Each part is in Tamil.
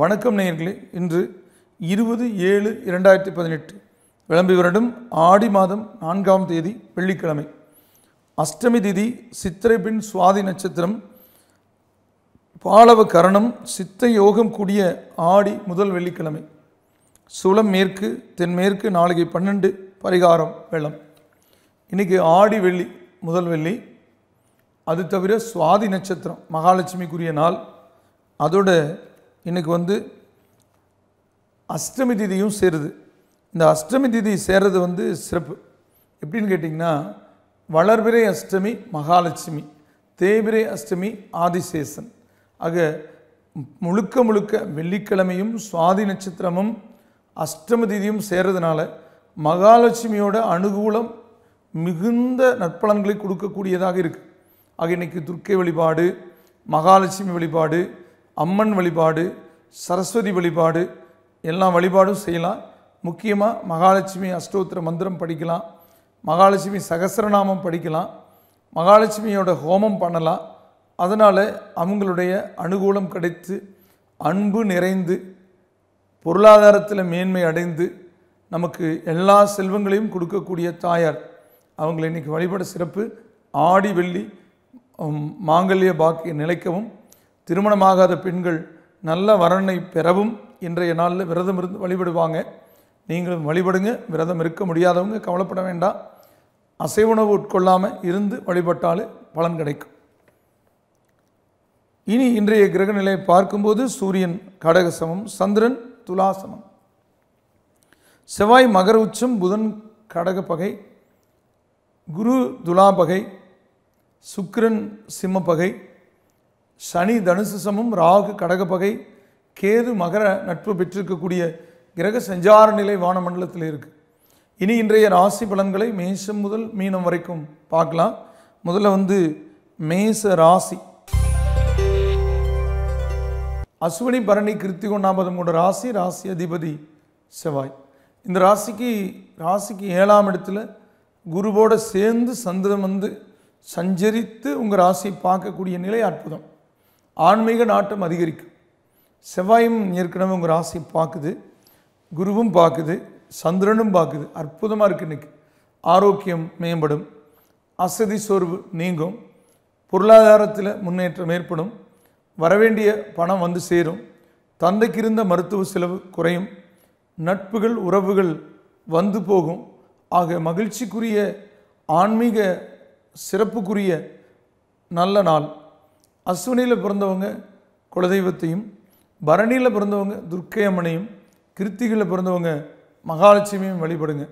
வணக்கம் நேயர்களே இன்று இருபது ஏழு இரண்டாயிரத்தி பதினெட்டு விளம்பி வருடம் ஆடி மாதம் நான்காம் தேதி வெள்ளிக்கிழமை அஷ்டமி திதி சித்திரை பின் சுவாதி நட்சத்திரம் பாலவ கரணம் சித்த யோகம் கூடிய ஆடி முதல் வெள்ளிக்கிழமை சுளம் மேற்கு தென்மேற்கு நாளைக்கு பன்னெண்டு பரிகாரம் வெள்ளம் இன்றைக்கி ஆடி வெள்ளி முதல் வெள்ளி அது தவிர சுவாதி நட்சத்திரம் மகாலட்சுமிக்குரிய நாள் அதோட இன்றைக்கி வந்து அஷ்டமி திதியும் சேருது இந்த அஷ்டமி திதி சேர்றது வந்து சிறப்பு எப்படின்னு கேட்டிங்கன்னா வளர்பிறை அஷ்டமி மகாலட்சுமி தேவிரை அஷ்டமி ஆதிசேஷன் ஆக முழுக்க முழுக்க வெள்ளிக்கிழமையும் சுவாதி நட்சத்திரமும் அஷ்டம திதியும் சேர்றதுனால மகாலட்சுமியோட அனுகூலம் மிகுந்த நற்பலன்களை கொடுக்கக்கூடியதாக இருக்குது ஆக இன்றைக்கி துர்க்கை வழிபாடு மகாலட்சுமி வழிபாடு அம்மன் வழிபாடு சரஸ்வதி வழிபாடு எல்லா வழிபாடும் செய்யலாம் முக்கியமாக மகாலட்சுமி அஷ்டோத்திர மந்திரம் படிக்கலாம் மகாலட்சுமி சகசரநாமம் படிக்கலாம் மகாலட்சுமியோட ஹோமம் பண்ணலாம் அதனால் அவங்களுடைய அனுகூலம் கிடைத்து அன்பு நிறைந்து பொருளாதாரத்தில் மேன்மை அடைந்து நமக்கு எல்லா செல்வங்களையும் கொடுக்கக்கூடிய தாயார் அவங்களை இன்றைக்கி வழிபட சிறப்பு ஆடி வெள்ளி மாங்கல்ய பாக்கிய நிலைக்கவும் திருமணமாகாத பெண்கள் நல்ல வரனை பெறவும் இன்றைய நாளில் விரதம் இருந்து வழிபடுவாங்க நீங்களும் வழிபடுங்க விரதம் இருக்க முடியாதவங்க கவலைப்பட வேண்டாம் அசைவுணவு உட்கொள்ளாமல் இருந்து வழிபட்டாலே பலன் கிடைக்கும் இனி இன்றைய கிரகநிலையை பார்க்கும்போது சூரியன் கடகசமம் சந்திரன் துலாசமம் செவ்வாய் மகர உச்சம் புதன் கடகப்பகை குரு துலாபகை சுக்கிரன் சிம்மப்பகை சனி தனுசு சமம் ராகு கடகப்பகை கேது மகர நட்பு பெற்றிருக்கக்கூடிய கிரக சஞ்சார நிலை வானமண்டலத்தில் இருக்குது இனி இன்றைய ராசி பலன்களை மேஷம் முதல் மீனம் வரைக்கும் பார்க்கலாம் முதல்ல வந்து மேச ராசி அஸ்வினி பரணி கிருத்திகோ நாபதம் கொண்ட ராசி ராசி அதிபதி செவ்வாய் இந்த ராசிக்கு ராசிக்கு ஏழாம் இடத்துல குருவோடு சேர்ந்து சந்திரம் வந்து சஞ்சரித்து உங்கள் ராசியை பார்க்கக்கூடிய நிலை அற்புதம் ஆன்மீக நாட்டம் அதிகரிக்கும் செவ்வாயும் ஏற்கனவே உங்கள் ராசி பார்க்குது குருவும் பார்க்குது சந்திரனும் பார்க்குது அற்புதமாக இருக்குது இன்றைக்கி ஆரோக்கியம் மேம்படும் அசதி சோர்வு நீங்கும் பொருளாதாரத்தில் முன்னேற்றம் ஏற்படும் வரவேண்டிய பணம் வந்து சேரும் தந்தைக்கு இருந்த மருத்துவ செலவு குறையும் நட்புகள் உறவுகள் வந்து போகும் ஆக மகிழ்ச்சிக்குரிய ஆன்மீக சிறப்புக்குரிய நல்ல நாள் அஸ்வினியில் பிறந்தவங்க குலதெய்வத்தையும் பரணியில் பிறந்தவங்க துர்க்கை அம்மனையும் கிருத்திகளில் பிறந்தவங்க மகாலட்சுமியும் வழிபடுங்க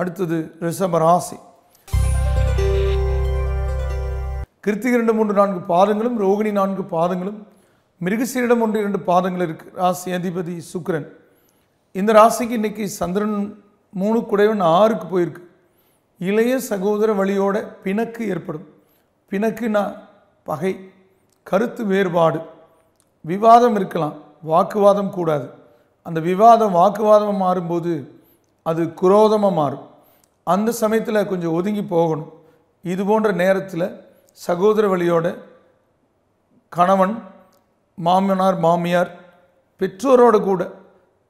அடுத்தது ரிஷப ராசி கிருத்திகை ரெண்டு மூன்று நான்கு பாதங்களும் ரோகிணி நான்கு பாதங்களும் மிருகசீரிடம் ஒன்று இரண்டு பாதங்கள் இருக்குது ராசி அதிபதி சுக்கரன் இந்த ராசிக்கு இன்றைக்கி சந்திரன் மூணு குடைவன் ஆறுக்கு போயிருக்கு இளைய சகோதர வழியோட பிணக்கு ஏற்படும் பிணக்குனா பகை கருத்து வேறுபாடு விவாதம் இருக்கலாம் வாக்குவாதம் கூடாது அந்த விவாதம் வாக்குவாதமாக மாறும்போது அது குரோதமாக மாறும் அந்த சமயத்தில் கொஞ்சம் ஒதுங்கி போகணும் இது போன்ற நேரத்தில் சகோதர வழியோட கணவன் மாமனார் மாமியார் பெற்றோரோட கூட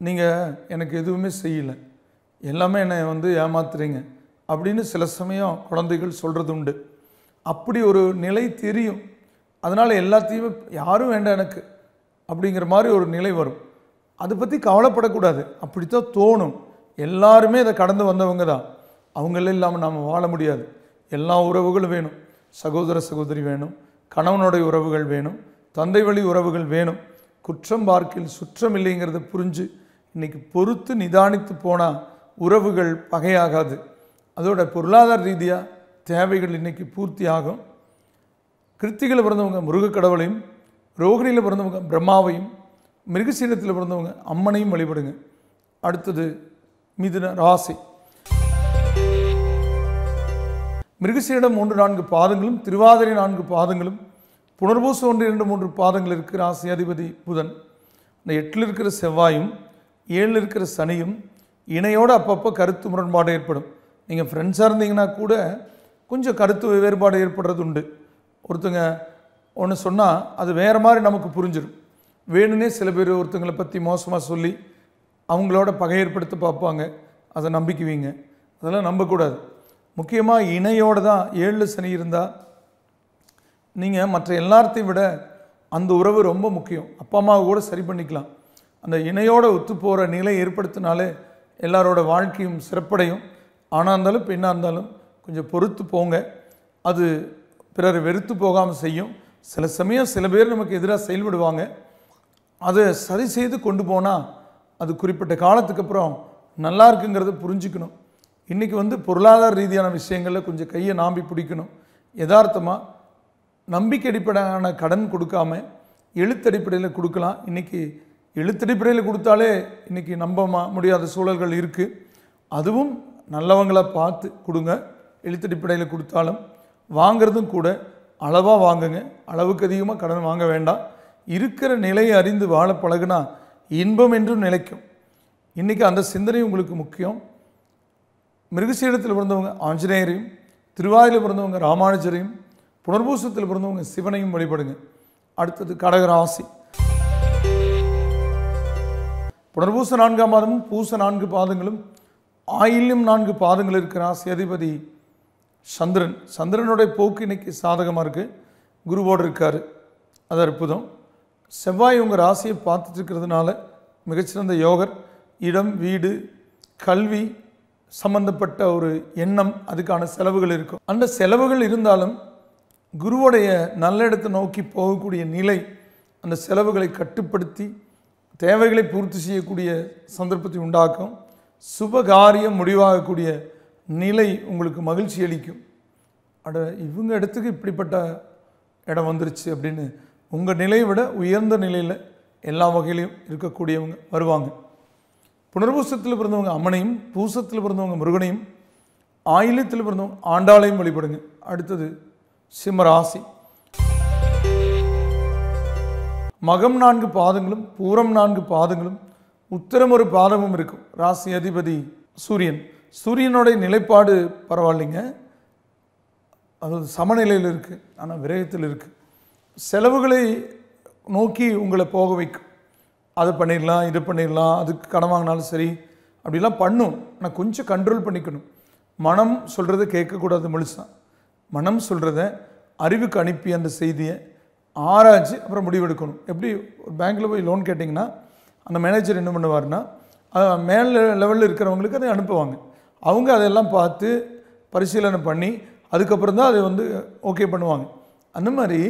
நீங்கள் எனக்கு எதுவுமே செய்யலை எல்லாமே என்னை வந்து ஏமாத்துறீங்க அப்படின்னு சில சமயம் குழந்தைகள் சொல்கிறது உண்டு அப்படி ஒரு நிலை தெரியும் அதனால் எல்லாத்தையுமே யாரும் வேண்டாம் எனக்கு அப்படிங்கிற மாதிரி ஒரு நிலை வரும் அதை பற்றி கவலைப்படக்கூடாது அப்படித்தான் தோணும் எல்லாருமே இதை கடந்து வந்தவங்க தான் அவங்களே இல்லாமல் நாம் வாழ முடியாது எல்லா உறவுகளும் வேணும் சகோதர சகோதரி வேணும் கணவனுடைய உறவுகள் வேணும் தந்தை வழி உறவுகள் வேணும் குற்றம் பார்க்கில் சுற்றம் இல்லைங்கிறத புரிஞ்சு இன்றைக்கி பொறுத்து நிதானித்து போனால் உறவுகள் பகையாகாது அதோட பொருளாதார ரீதியாக தேவைகள் இன்றைக்கி பூர்த்தி ஆகும் கிருத்திகளில் பிறந்தவங்க முருக கடவுளையும் ரோகிணியில் பிறந்தவங்க பிரம்மாவையும் மிருகசீலத்தில் பிறந்தவங்க அம்மனையும் வழிபடுங்க அடுத்தது மிதுன ராசி மிருகசீலம் மூன்று நான்கு பாதங்களும் திருவாதிரை நான்கு பாதங்களும் புனர்பூசம் ஒன்று இரண்டு மூன்று பாதங்கள் இருக்கிற அதிபதி புதன் இந்த எட்டில் இருக்கிற செவ்வாயும் ஏழில் இருக்கிற சனியும் இணையோடு அப்பப்போ கருத்து முரண்பாடு ஏற்படும் நீங்கள் ஃப்ரெண்ட்ஸாக இருந்தீங்கன்னா கூட கொஞ்சம் கருத்து வேறுபாடு ஏற்படுறது உண்டு ஒருத்தங்க ஒன்று சொன்னால் அது வேறு மாதிரி நமக்கு புரிஞ்சிடும் வேணும்னே சில பேர் ஒருத்தங்களை பற்றி மோசமாக சொல்லி அவங்களோட பகையேற்படுத்த பார்ப்பாங்க அதை நம்பிக்குவீங்க அதெல்லாம் நம்பக்கூடாது முக்கியமாக இணையோடு தான் ஏழு சனி இருந்தால் நீங்கள் மற்ற எல்லாத்தையும் விட அந்த உறவு ரொம்ப முக்கியம் அப்பா அம்மாவை கூட சரி பண்ணிக்கலாம் அந்த இணையோடு ஒத்து போகிற நிலை ஏற்படுத்தினாலே எல்லாரோட வாழ்க்கையும் சிறப்படையும் ஆனால் இருந்தாலும் பெண்ணாக இருந்தாலும் கொஞ்சம் பொறுத்து போங்க அது பிறர் வெறுத்து போகாமல் செய்யும் சில சமயம் சில பேர் நமக்கு எதிராக செயல்படுவாங்க அதை சரி செய்து கொண்டு போனால் அது குறிப்பிட்ட காலத்துக்கு அப்புறம் நல்லா இருக்குங்கிறத புரிஞ்சுக்கணும் இன்றைக்கி வந்து பொருளாதார ரீதியான விஷயங்களில் கொஞ்சம் கையை நாம்பி பிடிக்கணும் யதார்த்தமாக நம்பிக்கை அடிப்படையான கடன் கொடுக்காம எழுத்தடிப்படையில் கொடுக்கலாம் இன்றைக்கி எழுத்தடிப்படையில் கொடுத்தாலே இன்றைக்கி நம்ப முடியாத சூழல்கள் இருக்குது அதுவும் நல்லவங்களாக பார்த்து கொடுங்க எழுத்தடிப்படையில் கொடுத்தாலும் வாங்கிறதும் கூட அளவாக வாங்குங்க அளவுக்கு அதிகமாக கடன் வாங்க வேண்டாம் இருக்கிற நிலையை அறிந்து வாழ பழகுனா இன்பம் என்றும் நிலைக்கும் இன்றைக்கி அந்த சிந்தனை உங்களுக்கு முக்கியம் மிருகசீடத்தில் பிறந்தவங்க ஆஞ்சநேயரையும் திருவாயில் பிறந்தவங்க ராமானுஜரையும் புனர்பூசத்தில் பிறந்தவங்க சிவனையும் வழிபடுங்க அடுத்தது கடகராசி புனர்பூச நான்காம் மாதமும் பூச நான்கு பாதங்களும் ஆயிலும் நான்கு பாதங்கள் இருக்கிற ராசி அதிபதி சந்திரன் சந்திரனுடைய போக்கு இன்னைக்கு சாதகமாக இருக்குது குருவோடு இருக்கார் அது அற்புதம் செவ்வாய் உங்கள் ராசியை பார்த்துட்டுருக்கிறதுனால மிகச்சிறந்த யோகர் இடம் வீடு கல்வி சம்பந்தப்பட்ட ஒரு எண்ணம் அதுக்கான செலவுகள் இருக்கும் அந்த செலவுகள் இருந்தாலும் குருவோடைய நல்ல இடத்தை நோக்கி போகக்கூடிய நிலை அந்த செலவுகளை கட்டுப்படுத்தி தேவைகளை பூர்த்தி செய்யக்கூடிய சந்தர்ப்பத்தை உண்டாக்கும் சுபகாரியம் முடிவாகக்கூடிய நிலை உங்களுக்கு மகிழ்ச்சி அளிக்கும் அட இவங்க இடத்துக்கு இப்படிப்பட்ட இடம் வந்துருச்சு அப்படின்னு உங்கள் நிலையை விட உயர்ந்த நிலையில் எல்லா வகையிலையும் இருக்கக்கூடியவங்க வருவாங்க புனர்பூசத்தில் பிறந்தவங்க அம்மனையும் பூசத்தில் பிறந்தவங்க முருகனையும் ஆயிலத்தில் பிறந்தவங்க ஆண்டாளையும் வழிபடுங்க அடுத்தது சிம்மராசி மகம் நான்கு பாதங்களும் பூரம் நான்கு பாதங்களும் உத்தரம் ஒரு பாதமும் இருக்கும் ராசி அதிபதி சூரியன் சூரியனுடைய நிலைப்பாடு பரவாயில்லைங்க அது சமநிலையில் இருக்குது ஆனால் விரயத்தில் இருக்குது செலவுகளை நோக்கி உங்களை போக வைக்கும் அதை பண்ணிடலாம் இது பண்ணிடலாம் அதுக்கு கடன் வாங்கினாலும் சரி அப்படிலாம் பண்ணும் ஆனால் கொஞ்சம் கண்ட்ரோல் பண்ணிக்கணும் மனம் சொல்கிறத கேட்கக்கூடாது முழுசாக மனம் சொல்கிறத அறிவுக்கு அனுப்பி அந்த செய்தியை ஆராய்ச்சி அப்புறம் முடிவெடுக்கணும் எப்படி ஒரு பேங்க்கில் போய் லோன் கேட்டிங்கன்னா அந்த மேனேஜர் என்ன பண்ணுவார்னா மேல் லெவலில் இருக்கிறவங்களுக்கு அதை அனுப்புவாங்க அவங்க அதெல்லாம் பார்த்து பரிசீலனை பண்ணி அதுக்கப்புறம் தான் அதை வந்து ஓகே பண்ணுவாங்க அந்த மாதிரி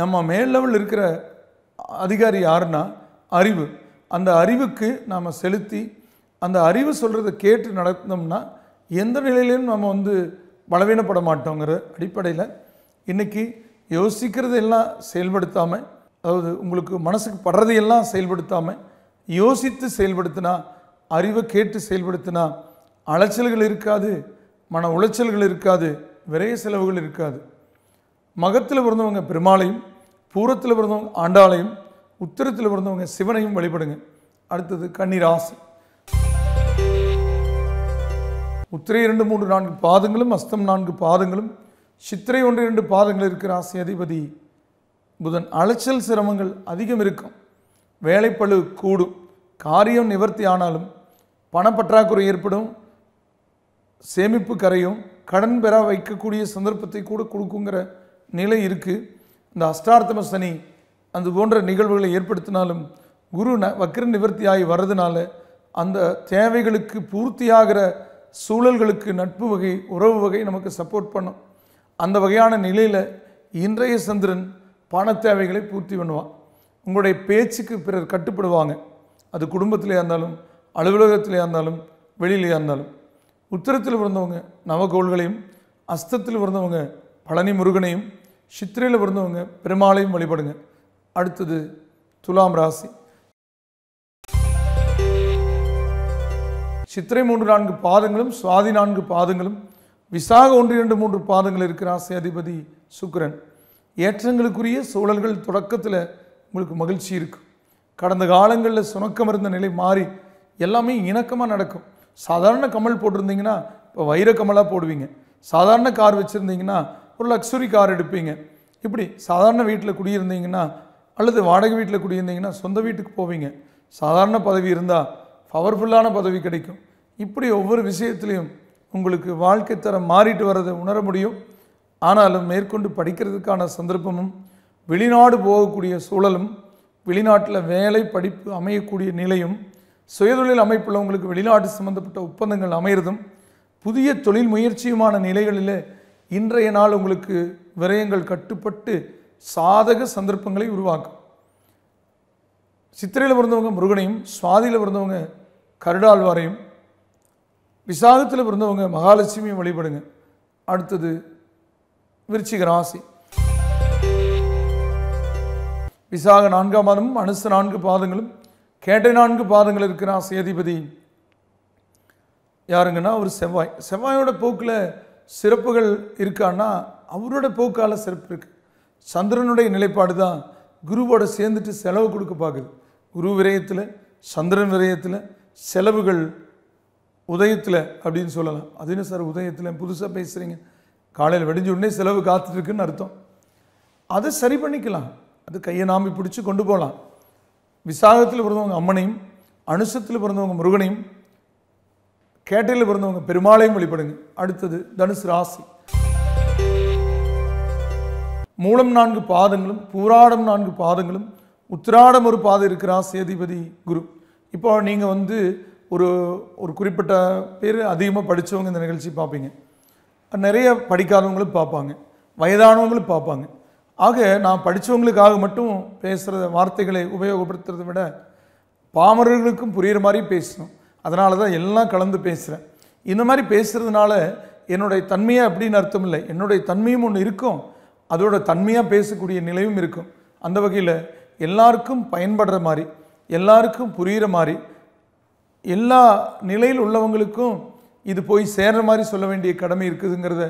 நம்ம மேல் லெவல் இருக்கிற அதிகாரி யாருன்னா அறிவு அந்த அறிவுக்கு நாம் செலுத்தி அந்த அறிவு சொல்கிறத கேட்டு நடந்தோம்னா எந்த நிலையிலையும் நம்ம வந்து பலவீனப்பட மாட்டோங்கிற அடிப்படையில் இன்றைக்கி யோசிக்கிறதெல்லாம் செயல்படுத்தாமல் அதாவது உங்களுக்கு மனசுக்கு படுறதையெல்லாம் செயல்படுத்தாமல் யோசித்து செயல்படுத்தினா அறிவை கேட்டு செயல்படுத்தினா அலைச்சல்கள் இருக்காது மன உளைச்சல்கள் இருக்காது விரைய செலவுகள் இருக்காது மகத்தில் பிறந்தவங்க பெருமாளையும் பூரத்தில் பிறந்தவங்க ஆண்டாளையும் உத்தரத்தில் பிறந்தவங்க சிவனையும் வழிபடுங்க அடுத்தது கண்ணீர் ஆசை உத்திரை இரண்டு மூன்று நான்கு பாதங்களும் அஸ்தம் நான்கு பாதங்களும் சித்திரை ஒன்று இரண்டு பாதங்கள் இருக்கிற ஆசை அதிபதி புதன் அலைச்சல் சிரமங்கள் அதிகம் இருக்கும் வேலைப்பழு கூடும் காரியம் நிவர்த்தி ஆனாலும் பணப்பற்றாக்குறை ஏற்படும் சேமிப்பு கரையும் கடன் பெற வைக்கக்கூடிய சந்தர்ப்பத்தை கூட கொடுக்குங்கிற நிலை இருக்குது இந்த அஷ்டார்த்தம சனி அது போன்ற நிகழ்வுகளை ஏற்படுத்தினாலும் குரு ந வக்ர நிவர்த்தியாகி வர்றதுனால அந்த தேவைகளுக்கு பூர்த்தியாகிற சூழல்களுக்கு நட்பு வகை உறவு வகை நமக்கு சப்போர்ட் பண்ணும் அந்த வகையான நிலையில் இன்றைய சந்திரன் பண தேவைகளை பூர்த்தி பண்ணுவான் உங்களுடைய பேச்சுக்கு பிறர் கட்டுப்படுவாங்க அது குடும்பத்திலே இருந்தாலும் அலுவலகத்திலே இருந்தாலும் வெளியிலேயே இருந்தாலும் உத்திரத்தில் பிறந்தவங்க நவகோள்களையும் அஸ்தத்தில் பிறந்தவங்க பழனி முருகனையும் சித்திரையில் பிறந்தவங்க பெருமாளையும் வழிபடுங்க அடுத்தது துலாம் ராசி சித்திரை மூன்று நான்கு பாதங்களும் சுவாதி நான்கு பாதங்களும் விசாக ஒன்று இரண்டு மூன்று பாதங்கள் இருக்கிற ஆசை அதிபதி சுக்கரன் ஏற்றங்களுக்குரிய சூழல்கள் தொடக்கத்தில் உங்களுக்கு மகிழ்ச்சி இருக்கும் கடந்த காலங்களில் சுணக்கம் இருந்த நிலை மாறி எல்லாமே இணக்கமாக நடக்கும் சாதாரண கமல் போட்டிருந்தீங்கன்னா இப்போ வைர கமலாக போடுவீங்க சாதாரண கார் வச்சுருந்தீங்கன்னா ஒரு லக்ஸுரி கார் எடுப்பீங்க இப்படி சாதாரண வீட்டில் குடியிருந்தீங்கன்னா அல்லது வாடகை வீட்டில் குடியிருந்தீங்கன்னா சொந்த வீட்டுக்கு போவீங்க சாதாரண பதவி இருந்தால் பவர்ஃபுல்லான பதவி கிடைக்கும் இப்படி ஒவ்வொரு விஷயத்துலையும் உங்களுக்கு வாழ்க்கை தரம் மாறிட்டு வரதை உணர முடியும் ஆனாலும் மேற்கொண்டு படிக்கிறதுக்கான சந்தர்ப்பமும் வெளிநாடு போகக்கூடிய சூழலும் வெளிநாட்டில் வேலை படிப்பு அமையக்கூடிய நிலையும் சுயதொழில் அமைப்புள்ளவங்களுக்கு உங்களுக்கு சம்பந்தப்பட்ட ஒப்பந்தங்கள் அமையிறதும் புதிய தொழில் முயற்சியுமான நிலைகளில் இன்றைய நாள் உங்களுக்கு விரயங்கள் கட்டுப்பட்டு சாதக சந்தர்ப்பங்களை உருவாக்கும் சித்திரையில் பிறந்தவங்க முருகனையும் சுவாதியில் பிறந்தவங்க கருடாழ்வாரையும் விசாகத்தில் பிறந்தவங்க மகாலட்சுமியும் வழிபடுங்க அடுத்தது விருச்சிக ராசி விசாக நான்காம் மாதமும் அனுசு நான்கு பாதங்களும் கேட்ட நான்கு பாதங்கள் இருக்கிறான் சேதிபதி யாருங்கன்னா ஒரு செவ்வாய் செவ்வாயோட போக்கில் சிறப்புகள் இருக்கான்னா அவரோட போக்கால் சிறப்பு இருக்குது சந்திரனுடைய நிலைப்பாடு தான் குருவோட சேர்ந்துட்டு செலவு கொடுக்க பார்க்குது குரு விரயத்தில் சந்திரன் விரயத்தில் செலவுகள் உதயத்தில் அப்படின்னு சொல்லலாம் அது என்ன சார் உதயத்தில் புதுசாக பேசுகிறீங்க காலையில் வெடிஞ்ச உடனே செலவு காத்துட்ருக்குன்னு அர்த்தம் அதை சரி பண்ணிக்கலாம் அது கையை நாமி பிடிச்சி கொண்டு போகலாம் விசாகத்தில் பிறந்தவங்க அம்மனையும் அனுஷத்தில் பிறந்தவங்க முருகனையும் கேட்டையில் பிறந்தவங்க பெருமாளையும் வழிபடுங்க அடுத்தது தனுசு ராசி மூலம் நான்கு பாதங்களும் பூராடம் நான்கு பாதங்களும் உத்திராடம் ஒரு பாதம் இருக்கிறா சேதிபதி குரு இப்போ நீங்கள் வந்து ஒரு ஒரு குறிப்பிட்ட பேர் அதிகமாக படித்தவங்க இந்த நிகழ்ச்சி பார்ப்பீங்க நிறைய படிக்காதவங்களும் பார்ப்பாங்க வயதானவங்களும் பார்ப்பாங்க ஆக நான் படித்தவங்களுக்காக மட்டும் பேசுகிற வார்த்தைகளை உபயோகப்படுத்துறதை விட பாமரர்களுக்கும் புரிகிற மாதிரி பேசணும் அதனால தான் எல்லாம் கலந்து பேசுகிறேன் இந்த மாதிரி பேசுகிறதுனால என்னுடைய தன்மையை அப்படின்னு அர்த்தம் இல்லை என்னுடைய தன்மையும் ஒன்று இருக்கும் அதோட தன்மையாக பேசக்கூடிய நிலையும் இருக்கும் அந்த வகையில் எல்லாருக்கும் பயன்படுற மாதிரி எல்லாருக்கும் புரிகிற மாதிரி எல்லா நிலையில் உள்ளவங்களுக்கும் இது போய் சேர்கிற மாதிரி சொல்ல வேண்டிய கடமை இருக்குதுங்கிறத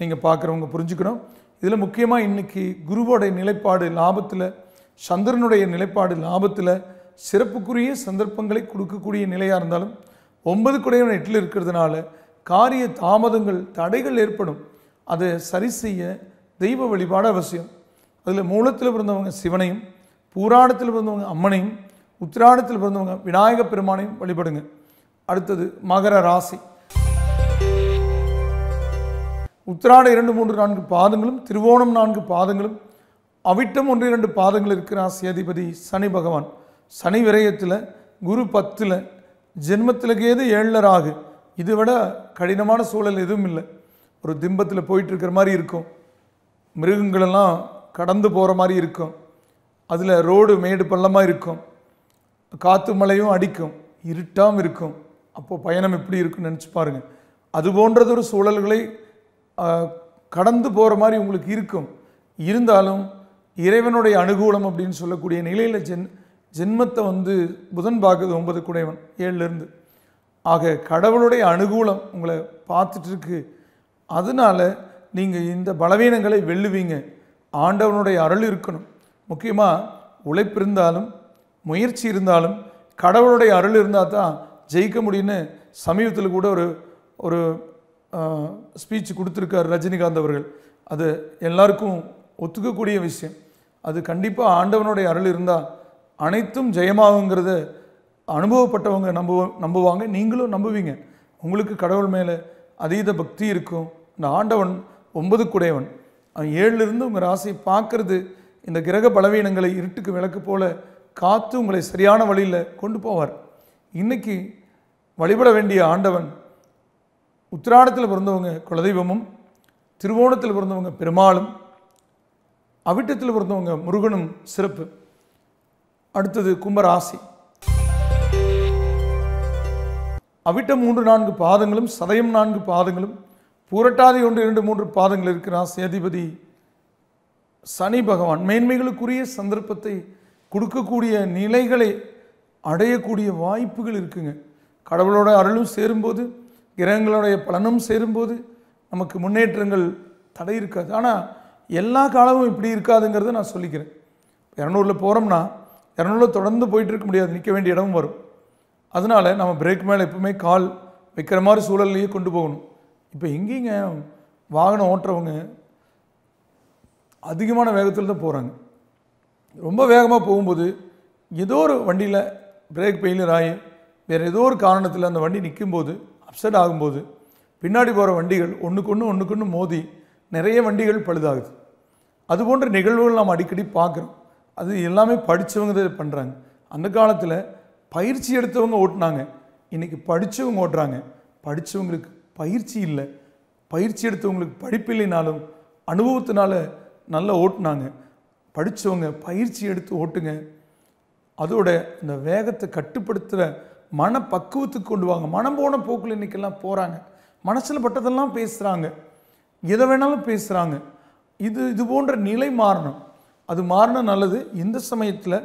நீங்கள் பார்க்குறவங்க புரிஞ்சுக்கணும் இதில் முக்கியமாக இன்றைக்கி குருவோடைய நிலைப்பாடு லாபத்தில் சந்திரனுடைய நிலைப்பாடு லாபத்தில் சிறப்புக்குரிய சந்தர்ப்பங்களை கொடுக்கக்கூடிய நிலையாக இருந்தாலும் ஒன்பது குடையவன் எட்டில் இருக்கிறதுனால காரிய தாமதங்கள் தடைகள் ஏற்படும் அதை சரி செய்ய தெய்வ வழிபாடு அவசியம் அதில் மூலத்தில் பிறந்தவங்க சிவனையும் பூராணத்தில் பிறந்தவங்க அம்மனையும் உத்திராணத்தில் பிறந்தவங்க விநாயகப் பெருமானையும் வழிபடுங்க அடுத்தது மகர ராசி உத்திராட இரண்டு மூன்று நான்கு பாதங்களும் திருவோணம் நான்கு பாதங்களும் அவிட்டம் ஒன்று இரண்டு பாதங்கள் இருக்கிற சேதிபதி சனி பகவான் சனி விரயத்தில் குரு பத்தில் ஜென்மத்தில் கேது ஏழில் ராகு விட கடினமான சூழல் எதுவும் இல்லை ஒரு திம்பத்தில் போயிட்டுருக்கிற மாதிரி இருக்கும் மிருகங்களெல்லாம் கடந்து போகிற மாதிரி இருக்கும் அதில் ரோடு மேடு பள்ளமாக இருக்கும் காற்று மழையும் அடிக்கும் இருட்டாகவும் இருக்கும் அப்போது பயணம் எப்படி இருக்குன்னு நினச்சி பாருங்கள் அது போன்றதொரு சூழல்களை கடந்து போகிற மாதிரி உங்களுக்கு இருக்கும் இருந்தாலும் இறைவனுடைய அனுகூலம் அப்படின்னு சொல்லக்கூடிய நிலையில் ஜென் ஜென்மத்தை வந்து புதன் பாகது ஒன்பது குடைவன் ஏழுலேருந்து ஆக கடவுளுடைய அனுகூலம் உங்களை பார்த்துட்ருக்கு அதனால் நீங்கள் இந்த பலவீனங்களை வெல்லுவீங்க ஆண்டவனுடைய அருள் இருக்கணும் முக்கியமாக உழைப்பு இருந்தாலும் முயற்சி இருந்தாலும் கடவுளுடைய அருள் இருந்தால் தான் ஜெயிக்க முடியும்னு சமீபத்தில் கூட ஒரு ஒரு ஸ்பீச் கொடுத்துருக்கார் ரஜினிகாந்த் அவர்கள் அது எல்லாருக்கும் ஒத்துக்கக்கூடிய விஷயம் அது கண்டிப்பாக ஆண்டவனுடைய அருள் இருந்தால் அனைத்தும் ஜெயமாகுங்கிறத அனுபவப்பட்டவங்க நம்புவ நம்புவாங்க நீங்களும் நம்புவீங்க உங்களுக்கு கடவுள் மேலே அதீத பக்தி இருக்கும் இந்த ஆண்டவன் ஒன்பது குடையவன் அவன் ஏழுலேருந்து உங்கள் ராசியை பார்க்கறது இந்த கிரக பலவீனங்களை இருட்டுக்கு விளக்கு போல காத்து உங்களை சரியான வழியில் கொண்டு போவார் இன்றைக்கி வழிபட வேண்டிய ஆண்டவன் உத்திராடத்தில் பிறந்தவங்க குலதெய்வமும் திருவோணத்தில் பிறந்தவங்க பெருமாளும் அவிட்டத்தில் பிறந்தவங்க முருகனும் சிறப்பு அடுத்தது கும்பராசி அவிட்ட மூன்று நான்கு பாதங்களும் சதயம் நான்கு பாதங்களும் பூரட்டாதி ஒன்று இரண்டு மூன்று பாதங்கள் இருக்கிறார் சேதிபதி சனி பகவான் மேன்மைகளுக்குரிய சந்தர்ப்பத்தை கொடுக்கக்கூடிய நிலைகளை அடையக்கூடிய வாய்ப்புகள் இருக்குங்க கடவுளோட அருளும் சேரும்போது கிரகங்களுடைய பலனும் சேரும்போது நமக்கு முன்னேற்றங்கள் தடை இருக்காது ஆனால் எல்லா காலமும் இப்படி இருக்காதுங்கிறத நான் சொல்லிக்கிறேன் இரநூறில் போகிறோம்னா இரநூறில் தொடர்ந்து போயிட்டுருக்க முடியாது நிற்க வேண்டிய இடமும் வரும் அதனால் நம்ம பிரேக் மேலே எப்பவுமே கால் வைக்கிற மாதிரி சூழல்லையே கொண்டு போகணும் இப்போ எங்கேங்க வாகனம் ஓட்டுறவங்க அதிகமான வேகத்தில் தான் போகிறாங்க ரொம்ப வேகமாக போகும்போது ஏதோ ஒரு வண்டியில் பிரேக் ஃபெயிலியர் ஆகி வேறு ஏதோ ஒரு காரணத்தில் அந்த வண்டி நிற்கும்போது அப்செட் ஆகும்போது பின்னாடி போகிற வண்டிகள் ஒன்றுக்கொன்று ஒன்றுக்கொன்று மோதி நிறைய வண்டிகள் பழுதாகுது அது போன்ற நிகழ்வுகள் நாம் அடிக்கடி பார்க்குறோம் அது எல்லாமே படித்தவங்க தான் பண்ணுறாங்க அந்த காலத்தில் பயிற்சி எடுத்தவங்க ஓட்டினாங்க இன்றைக்கி படித்தவங்க ஓட்டுறாங்க படித்தவங்களுக்கு பயிற்சி இல்லை பயிற்சி எடுத்தவங்களுக்கு படிப்பு இல்லைனாலும் அனுபவத்தினால நல்லா ஓட்டினாங்க படித்தவங்க பயிற்சி எடுத்து ஓட்டுங்க அதோட இந்த வேகத்தை கட்டுப்படுத்துகிற மனப்பக்குவத்துக்கு கொண்டு வாங்க மனம் போன போக்கில் இன்றைக்கெல்லாம் போகிறாங்க மனசில் பட்டதெல்லாம் பேசுகிறாங்க எதை வேணாலும் பேசுகிறாங்க இது இது போன்ற நிலை மாறணும் அது மாறினா நல்லது இந்த சமயத்தில்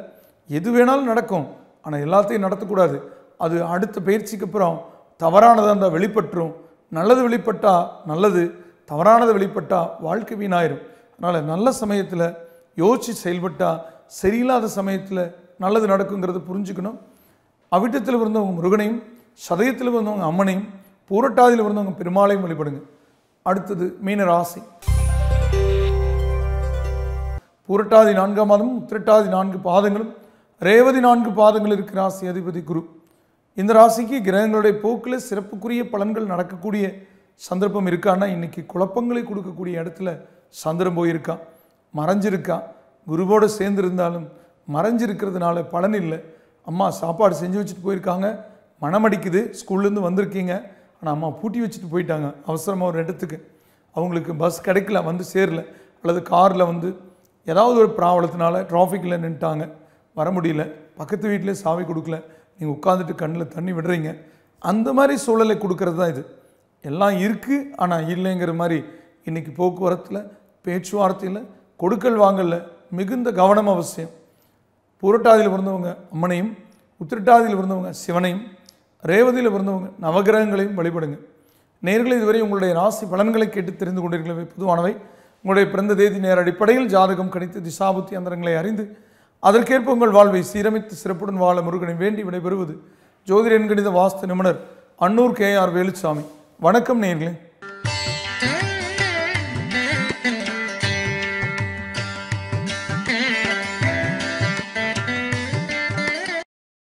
எது வேணாலும் நடக்கும் ஆனால் எல்லாத்தையும் நடத்தக்கூடாது அது அடுத்த பயிற்சிக்கு அப்புறம் தவறானதாக இருந்தால் வெளிப்பட்டுரும் நல்லது வெளிப்பட்டால் நல்லது தவறானது வெளிப்பட்டால் வாழ்க்கை வீணாயிரும் அதனால் நல்ல சமயத்தில் யோசித்து செயல்பட்டால் சரியில்லாத சமயத்தில் நல்லது நடக்குங்கிறத புரிஞ்சுக்கணும் அவிட்டத்தில் பிறந்தவங்க முருகனையும் சதயத்தில் பிறந்தவங்க அம்மனையும் பூரட்டாதியில் பிறந்தவங்க பெருமாளையும் வழிபடுங்க அடுத்தது மீன ராசி பூரட்டாதி நான்காம் மாதமும் உத்திரட்டாதி நான்கு பாதங்களும் ரேவதி நான்கு பாதங்கள் இருக்கிற ராசி அதிபதி குரு இந்த ராசிக்கு கிரகங்களுடைய போக்கில் சிறப்புக்குரிய பலன்கள் நடக்கக்கூடிய சந்தர்ப்பம் இருக்கான்னா இன்றைக்கி குழப்பங்களை கொடுக்கக்கூடிய இடத்துல சந்திரம் போயிருக்கான் மறைஞ்சிருக்கான் குருவோடு சேர்ந்து இருந்தாலும் மறைஞ்சிருக்கிறதுனால பலன் இல்லை அம்மா சாப்பாடு செஞ்சு வச்சுட்டு போயிருக்காங்க மனமடிக்குது ஸ்கூல்லேருந்து வந்திருக்கீங்க ஆனால் அம்மா பூட்டி வச்சுட்டு போயிட்டாங்க அவசரமாக ஒரு இடத்துக்கு அவங்களுக்கு பஸ் கிடைக்கல வந்து சேரல அல்லது காரில் வந்து ஏதாவது ஒரு ப்ராப்ளத்தினால டிராஃபிக்கில் நின்ட்டாங்க வர முடியல பக்கத்து வீட்டிலே சாவி கொடுக்கல நீங்கள் உட்காந்துட்டு கண்ணில் தண்ணி விடுறீங்க அந்த மாதிரி சூழலை கொடுக்கறது தான் இது எல்லாம் இருக்குது ஆனால் இல்லைங்கிற மாதிரி இன்றைக்கி போக்குவரத்தில் பேச்சுவார்த்தையில் கொடுக்கல் வாங்கல மிகுந்த கவனம் அவசியம் பூரட்டாதியில் பிறந்தவங்க அம்மனையும் உத்திரட்டாதியில் பிறந்தவங்க சிவனையும் ரேவதியில் பிறந்தவங்க நவகிரகங்களையும் வழிபடுங்க நேர்களை இதுவரை உங்களுடைய ராசி பலன்களை கேட்டு தெரிந்து கொண்டிருக்கிறவை பொதுவானவை உங்களுடைய பிறந்த தேதி நேர அடிப்படையில் ஜாதகம் கணித்து திசாபுத்தி அந்தரங்களை அறிந்து அதற்கேற்ப உங்கள் வாழ்வை சீரமைத்து சிறப்புடன் வாழ முருகனை வேண்டி விடைபெறுவது ஜோதிட கணித வாஸ்து நிபுணர் அன்னூர் கே ஆர் வேலுசாமி வணக்கம் நேர்களே